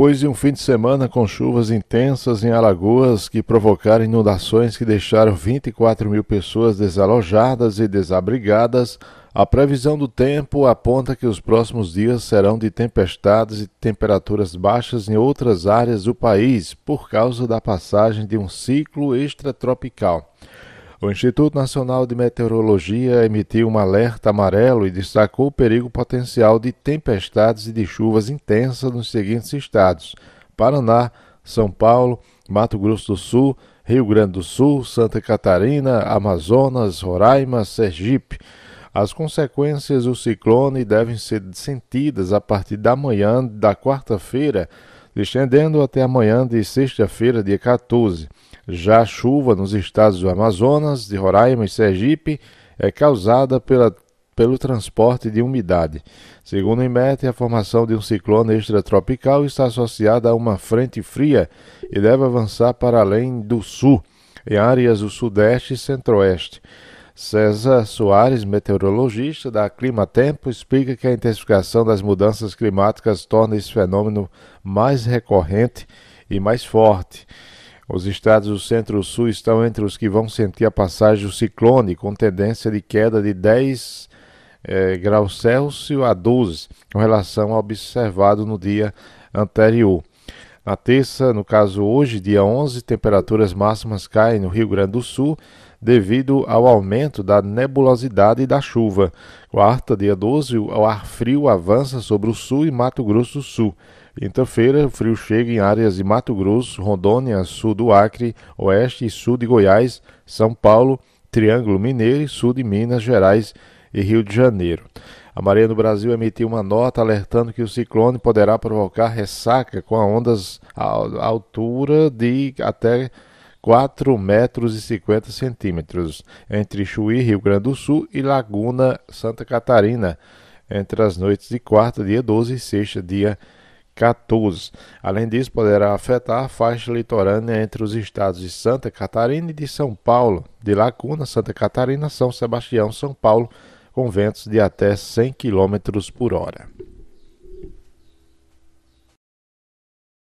depois de um fim de semana com chuvas intensas em Alagoas que provocaram inundações que deixaram 24 mil pessoas desalojadas e desabrigadas, a previsão do tempo aponta que os próximos dias serão de tempestades e temperaturas baixas em outras áreas do país por causa da passagem de um ciclo extratropical. O Instituto Nacional de Meteorologia emitiu um alerta amarelo e destacou o perigo potencial de tempestades e de chuvas intensas nos seguintes estados: Paraná, São Paulo, Mato Grosso do Sul, Rio Grande do Sul, Santa Catarina, Amazonas, Roraima, Sergipe. As consequências do ciclone devem ser sentidas a partir da manhã da quarta-feira estendendo até amanhã de sexta-feira, dia 14. Já a chuva nos estados do Amazonas, de Roraima e Sergipe é causada pela pelo transporte de umidade. Segundo o IMET, a formação de um ciclone extratropical está associada a uma frente fria e deve avançar para além do sul, em áreas do sudeste e centro-oeste. César Soares, meteorologista da Clima Tempo, explica que a intensificação das mudanças climáticas torna esse fenômeno mais recorrente e mais forte. Os estados do centro-sul estão entre os que vão sentir a passagem do ciclone, com tendência de queda de 10 eh, graus Celsius a 12, com relação ao observado no dia anterior. Na terça, no caso hoje, dia 11, temperaturas máximas caem no Rio Grande do Sul devido ao aumento da nebulosidade e da chuva. Quarta, dia 12, o ar frio avança sobre o sul e Mato Grosso do Sul. Quinta-feira, o frio chega em áreas de Mato Grosso, Rondônia, sul do Acre, oeste e sul de Goiás, São Paulo, Triângulo Mineiro e sul de Minas Gerais e Rio de Janeiro. A Marinha do Brasil emitiu uma nota alertando que o ciclone poderá provocar ressaca com ondas à altura de até 4 metros e 50 centímetros entre Chuí, Rio Grande do Sul e Laguna, Santa Catarina, entre as noites de quarta, dia 12 e sexta, dia 14. Além disso, poderá afetar a faixa litorânea entre os estados de Santa Catarina e de São Paulo, de Laguna, Santa Catarina, São Sebastião, São Paulo, com ventos de até 100 km por hora.